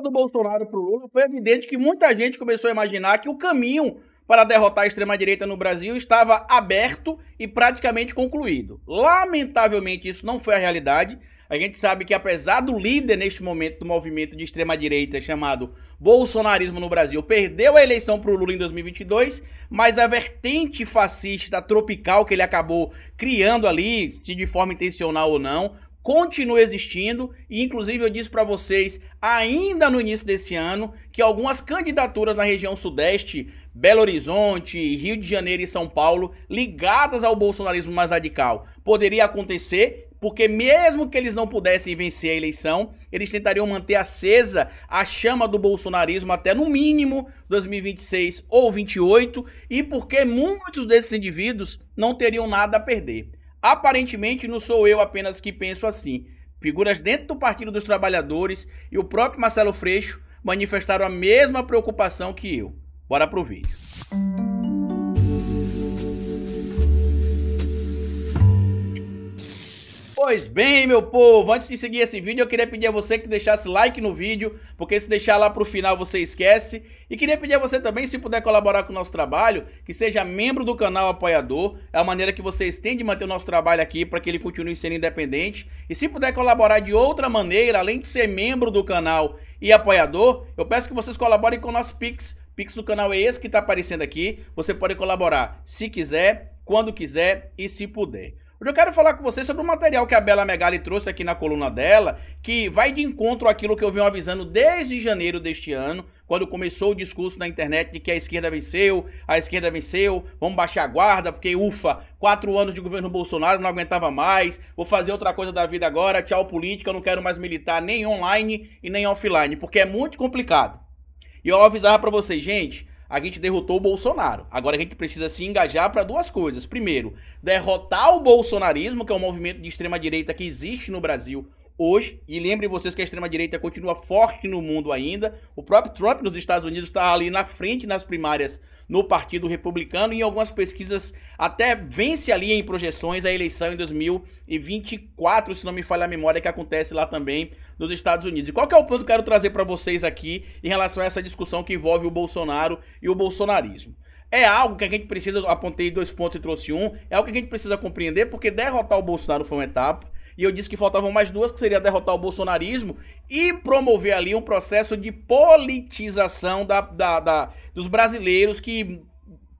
derrota do Bolsonaro para o Lula, foi evidente que muita gente começou a imaginar que o caminho para derrotar a extrema-direita no Brasil estava aberto e praticamente concluído. Lamentavelmente, isso não foi a realidade. A gente sabe que, apesar do líder neste momento do movimento de extrema-direita chamado bolsonarismo no Brasil, perdeu a eleição para o Lula em 2022, mas a vertente fascista tropical que ele acabou criando ali, se de forma intencional ou não, continua existindo e inclusive eu disse para vocês ainda no início desse ano que algumas candidaturas na região sudeste, Belo Horizonte, Rio de Janeiro e São Paulo, ligadas ao bolsonarismo mais radical, poderia acontecer, porque mesmo que eles não pudessem vencer a eleição, eles tentariam manter acesa a chama do bolsonarismo até no mínimo 2026 ou 28, e porque muitos desses indivíduos não teriam nada a perder. Aparentemente, não sou eu apenas que penso assim. Figuras dentro do Partido dos Trabalhadores e o próprio Marcelo Freixo manifestaram a mesma preocupação que eu. Bora pro vídeo. Pois bem, meu povo, antes de seguir esse vídeo, eu queria pedir a você que deixasse like no vídeo, porque se deixar lá para o final você esquece. E queria pedir a você também, se puder colaborar com o nosso trabalho, que seja membro do canal Apoiador. É a maneira que vocês têm de manter o nosso trabalho aqui para que ele continue sendo independente. E se puder colaborar de outra maneira, além de ser membro do canal e apoiador, eu peço que vocês colaborem com o nosso Pix. Pix do canal é esse que está aparecendo aqui. Você pode colaborar se quiser, quando quiser e se puder. Hoje eu quero falar com vocês sobre o material que a Bela Megali trouxe aqui na coluna dela, que vai de encontro àquilo que eu venho avisando desde janeiro deste ano, quando começou o discurso na internet de que a esquerda venceu, a esquerda venceu, vamos baixar a guarda, porque ufa, quatro anos de governo Bolsonaro, não aguentava mais, vou fazer outra coisa da vida agora, tchau política, eu não quero mais militar nem online e nem offline, porque é muito complicado. E eu avisava para vocês, gente, a gente derrotou o Bolsonaro. Agora a gente precisa se engajar para duas coisas. Primeiro, derrotar o bolsonarismo, que é um movimento de extrema direita que existe no Brasil hoje. E lembrem vocês que a extrema-direita continua forte no mundo ainda. O próprio Trump nos Estados Unidos está ali na frente nas primárias no Partido Republicano. E em algumas pesquisas até vence ali em projeções a eleição em 2024, se não me falha a memória, que acontece lá também nos Estados Unidos. E qual que é o ponto que eu quero trazer para vocês aqui em relação a essa discussão que envolve o Bolsonaro e o bolsonarismo? É algo que a gente precisa, apontei dois pontos e trouxe um, é algo que a gente precisa compreender, porque derrotar o Bolsonaro foi uma etapa, e eu disse que faltavam mais duas, que seria derrotar o bolsonarismo e promover ali um processo de politização da, da, da dos brasileiros que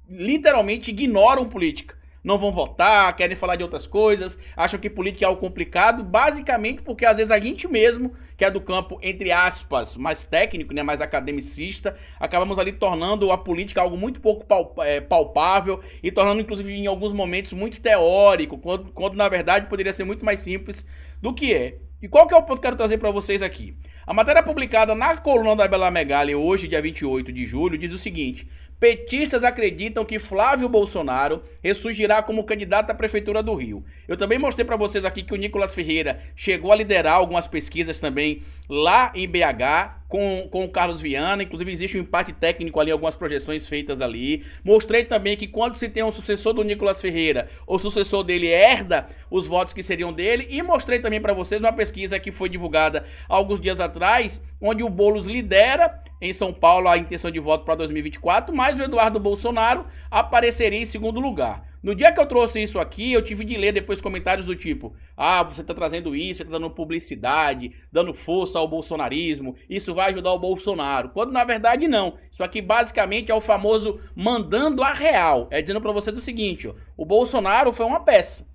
literalmente ignoram política não vão votar, querem falar de outras coisas, acham que política é algo complicado, basicamente porque às vezes a gente mesmo que é do campo, entre aspas, mais técnico, né, mais academicista, acabamos ali tornando a política algo muito pouco é, palpável e tornando, inclusive, em alguns momentos, muito teórico, quando, quando na verdade poderia ser muito mais simples do que é. E qual que é o ponto que eu quero trazer para vocês aqui? A matéria publicada na coluna da Bela Megali hoje, dia 28 de julho, diz o seguinte: Petistas acreditam que Flávio Bolsonaro ressurgirá como candidato à prefeitura do Rio. Eu também mostrei para vocês aqui que o Nicolas Ferreira chegou a liderar algumas pesquisas também lá em BH com, com o Carlos Viana. Inclusive, existe um empate técnico ali, algumas projeções feitas ali. Mostrei também que quando se tem um sucessor do Nicolas Ferreira, o sucessor dele herda os votos que seriam dele. E mostrei também para vocês uma pesquisa que foi divulgada alguns dias atrás, onde o Boulos lidera em São Paulo a intenção de voto para 2024, mas o Eduardo Bolsonaro apareceria em segundo lugar. No dia que eu trouxe isso aqui, eu tive de ler depois comentários do tipo: ah, você tá trazendo isso, você tá dando publicidade, dando força ao bolsonarismo, isso vai ajudar o Bolsonaro. Quando na verdade não. Isso aqui basicamente é o famoso mandando a real. É dizendo para você do seguinte: ó, o Bolsonaro foi uma peça.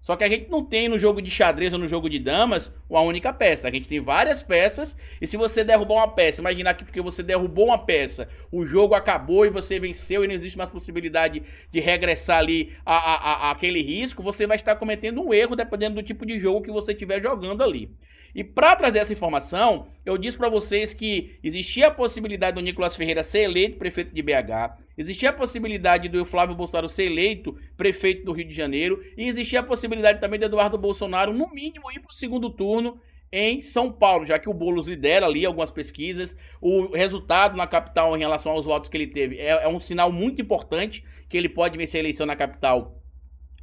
Só que a gente não tem no jogo de xadrez ou no jogo de damas uma única peça. A gente tem várias peças. E se você derrubar uma peça, imaginar que porque você derrubou uma peça, o jogo acabou e você venceu e não existe mais possibilidade de regressar ali a, a, a, aquele risco, você vai estar cometendo um erro dependendo do tipo de jogo que você estiver jogando ali. E para trazer essa informação, eu disse para vocês que existia a possibilidade do Nicolas Ferreira ser eleito prefeito de BH. Existia a possibilidade do Flávio Bolsonaro ser eleito prefeito do Rio de Janeiro e existia a possibilidade também do Eduardo Bolsonaro, no mínimo, ir para o segundo turno em São Paulo, já que o Boulos lidera ali algumas pesquisas. O resultado na capital em relação aos votos que ele teve é, é um sinal muito importante que ele pode vencer a eleição na capital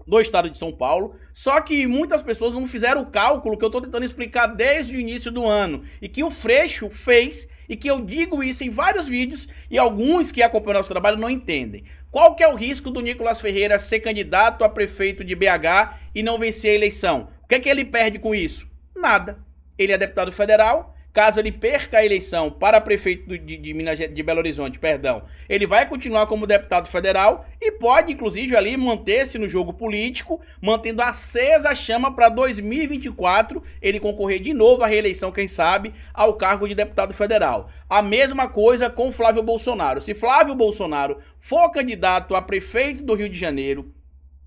do estado de São Paulo. Só que muitas pessoas não fizeram o cálculo que eu estou tentando explicar desde o início do ano e que o Freixo fez e que eu digo isso em vários vídeos e alguns que acompanham nosso trabalho não entendem. Qual que é o risco do Nicolas Ferreira ser candidato a prefeito de BH e não vencer a eleição? O que é que ele perde com isso? Nada. Ele é deputado federal, Caso ele perca a eleição para prefeito de, de, Minas, de Belo Horizonte, perdão, ele vai continuar como deputado federal e pode, inclusive, ali manter-se no jogo político, mantendo acesa a chama para 2024 ele concorrer de novo à reeleição, quem sabe, ao cargo de deputado federal. A mesma coisa com Flávio Bolsonaro. Se Flávio Bolsonaro for candidato a prefeito do Rio de Janeiro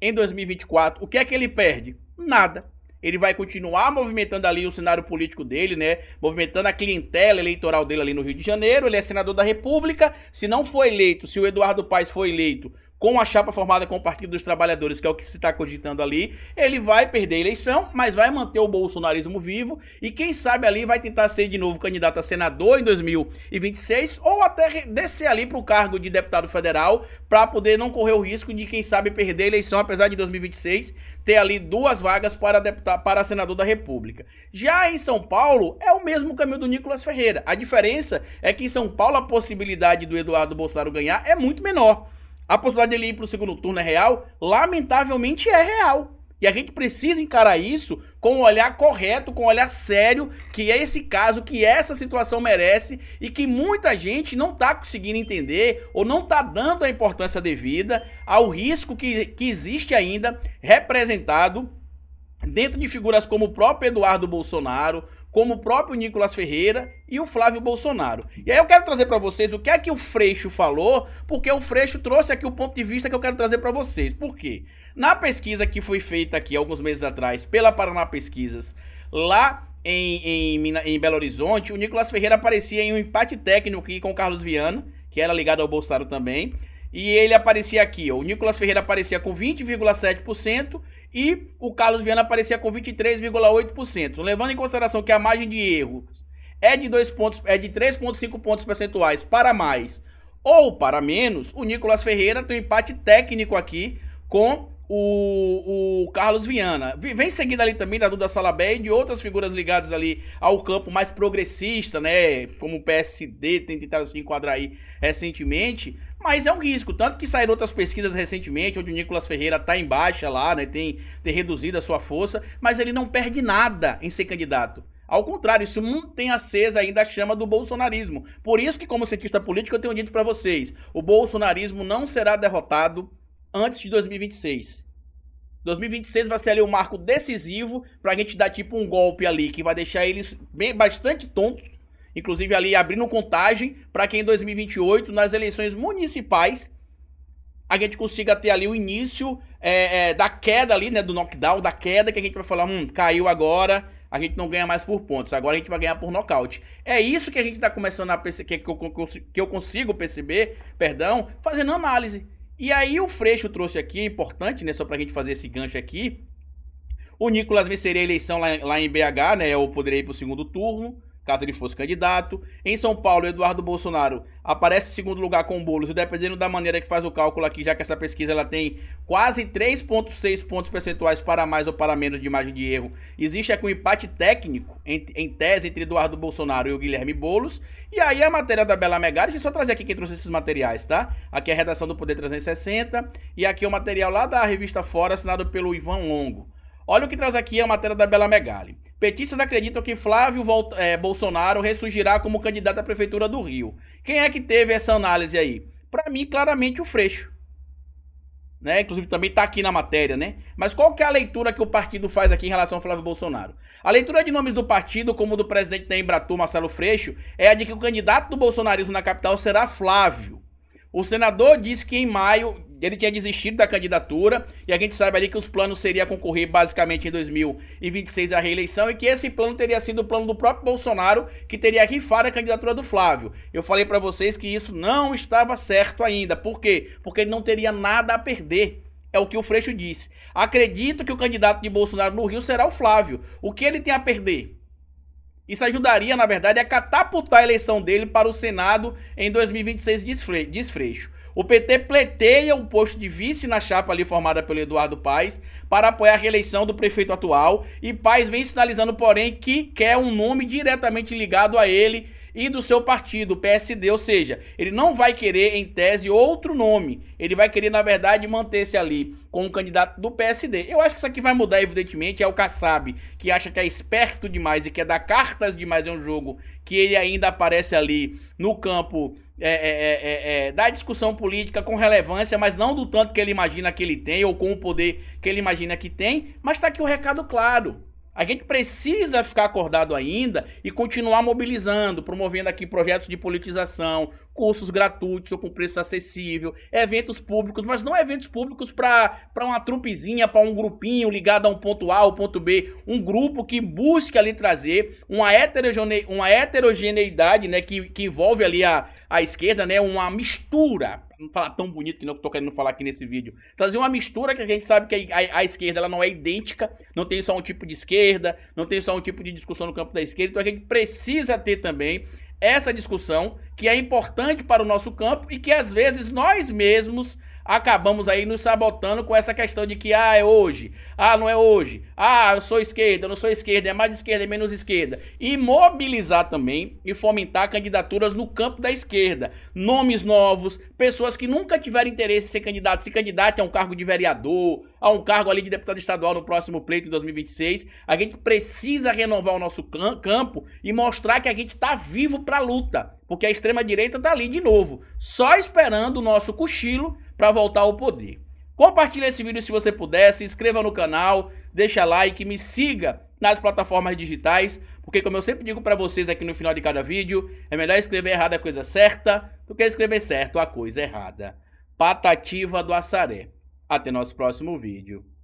em 2024, o que é que ele perde? Nada. Ele vai continuar movimentando ali o cenário político dele, né? Movimentando a clientela eleitoral dele ali no Rio de Janeiro. Ele é senador da República. Se não for eleito, se o Eduardo Paes for eleito, com a chapa formada com o Partido dos Trabalhadores, que é o que se está cogitando ali, ele vai perder a eleição, mas vai manter o bolsonarismo vivo e quem sabe ali vai tentar ser de novo candidato a senador em 2026 ou até descer ali para o cargo de deputado federal para poder não correr o risco de quem sabe perder a eleição, apesar de 2026 ter ali duas vagas para deputado para senador da República. Já em São Paulo é o mesmo caminho do Nicolas Ferreira. A diferença é que em São Paulo a possibilidade do Eduardo Bolsonaro ganhar é muito menor. A possibilidade dele ir para o segundo turno é real? Lamentavelmente é real. E a gente precisa encarar isso com um olhar correto, com um olhar sério, que é esse caso, que essa situação merece e que muita gente não está conseguindo entender ou não está dando a importância devida ao risco que, que existe ainda representado dentro de figuras como o próprio Eduardo Bolsonaro, como o próprio Nicolas Ferreira e o Flávio Bolsonaro. E aí eu quero trazer para vocês o que é que o Freixo falou, porque o Freixo trouxe aqui o ponto de vista que eu quero trazer para vocês. Por quê? Na pesquisa que foi feita aqui alguns meses atrás pela Paraná Pesquisas, lá em, em, em Belo Horizonte, o Nicolas Ferreira aparecia em um empate técnico aqui com o Carlos Viana, que era ligado ao Bolsonaro também. E ele aparecia aqui, ó, o Nicolas Ferreira aparecia com 20,7% e o Carlos Viana aparecia com 23,8%. Levando em consideração que a margem de erro é de 2 pontos, é de 3.5 pontos percentuais para mais ou para menos, o Nicolas Ferreira tem um empate técnico aqui com o, o Carlos Viana. Vem seguida ali também da Duda Salabé e de outras figuras ligadas ali ao campo mais progressista, né? Como o PSD tem tentado se enquadrar aí recentemente mas é um risco. Tanto que saíram outras pesquisas recentemente, onde o Nicolas Ferreira está em baixa lá, né? Tem, tem reduzido a sua força, mas ele não perde nada em ser candidato. Ao contrário, isso mantém acesa ainda a chama do bolsonarismo. Por isso que, como cientista político, eu tenho dito para vocês: o bolsonarismo não será derrotado antes de 2026. 2026 vai ser ali o um marco decisivo para a gente dar tipo um golpe ali que vai deixar eles bem bastante tontos inclusive ali abrindo contagem para que em 2028, nas eleições municipais, a gente consiga ter ali o início é, é, da queda ali, né, do knockdown, da queda que a gente vai falar, hum, caiu agora, a gente não ganha mais por pontos, agora a gente vai ganhar por nocaute. É isso que a gente está começando a perceber, que, eu, que eu consigo perceber, perdão, fazendo análise. E aí o Freixo trouxe aqui, importante, né, só para a gente fazer esse gancho aqui, o Nicolas venceria a eleição lá, lá em BH, né, eu poderia ir para o segundo turno, caso ele fosse candidato. Em São Paulo, Eduardo Bolsonaro aparece em segundo lugar com o Boulos, e dependendo da maneira que faz o cálculo aqui, já que essa pesquisa ela tem quase 3,6 pontos percentuais para mais ou para menos de margem de erro, existe aqui um empate técnico, em, em tese, entre Eduardo Bolsonaro e o Guilherme Boulos. E aí a matéria da Bela Megara, deixa eu só trazer aqui quem trouxe esses materiais, tá? Aqui é a redação do Poder 360, e aqui é o material lá da revista Fora, assinado pelo Ivan Longo. Olha o que traz aqui a matéria da Bela Megali. Petistas acreditam que Flávio é, Bolsonaro ressurgirá como candidato à prefeitura do Rio. Quem é que teve essa análise aí? Para mim, claramente o Freixo. Né? Inclusive também está aqui na matéria, né? Mas qual que é a leitura que o partido faz aqui em relação ao Flávio Bolsonaro? A leitura de nomes do partido, como do presidente da Embratur, Marcelo Freixo, é a de que o candidato do bolsonarismo na capital será Flávio. O senador disse que em maio ele tinha desistido da candidatura e a gente sabe ali que os planos seria concorrer basicamente em 2026 à reeleição e que esse plano teria sido o plano do próprio Bolsonaro que teria rifado a candidatura do Flávio. Eu falei para vocês que isso não estava certo ainda. Por quê? Porque ele não teria nada a perder. É o que o Freixo disse. Acredito que o candidato de Bolsonaro no Rio será o Flávio. O que ele tem a perder? Isso ajudaria, na verdade, a catapultar a eleição dele para o Senado em 2026, diz Freixo. O PT pleiteia um posto de vice na chapa ali formada pelo Eduardo Paes para apoiar a reeleição do prefeito atual e Paes vem sinalizando, porém, que quer um nome diretamente ligado a ele e do seu partido, o PSD, ou seja, ele não vai querer, em tese, outro nome. Ele vai querer, na verdade, manter-se ali com o candidato do PSD. Eu acho que isso aqui vai mudar, evidentemente, é o Kassab, que acha que é esperto demais e quer é dar cartas demais é um jogo que ele ainda aparece ali no campo é é, é, é, é, da discussão política com relevância, mas não do tanto que ele imagina que ele tem ou com o poder que ele imagina que tem. Mas está aqui o recado claro. A gente precisa ficar acordado ainda e continuar mobilizando, promovendo aqui projetos de politização, cursos gratuitos ou com preço acessível, eventos públicos, mas não eventos públicos para uma trupezinha, para um grupinho ligado a um ponto A ou ponto B, um grupo que busque ali trazer uma, heterogene, uma heterogeneidade, né, que, que envolve ali a, a esquerda, né? Uma mistura, não falar tão bonito que não estou querendo falar aqui nesse vídeo, trazer uma mistura que a gente sabe que a, a, a, esquerda ela não é idêntica, não tem só um tipo de esquerda, não tem só um tipo de discussão no campo da esquerda, então a gente precisa ter também essa discussão que é importante para o nosso campo e que às vezes nós mesmos acabamos aí nos sabotando com essa questão de que, ah, é hoje, ah, não é hoje, ah, eu sou esquerda, eu não sou esquerda, é mais esquerda, é menos esquerda. E mobilizar também e fomentar candidaturas no campo da esquerda. Nomes novos, pessoas que nunca tiveram interesse em ser candidato, se candidate a um cargo de vereador, a um cargo ali de deputado estadual no próximo pleito em 2026. A gente precisa renovar o nosso campo e mostrar que a gente está vivo para a luta, porque a extrema-direita está ali de novo, só esperando o nosso cochilo para voltar ao poder. Compartilhe esse vídeo se você puder, se inscreva no canal, deixa like, me siga nas plataformas digitais, porque como eu sempre digo para vocês aqui no final de cada vídeo, é melhor escrever errado a coisa certa do que escrever certo a coisa errada. Patativa do Assaré. Até nosso próximo vídeo.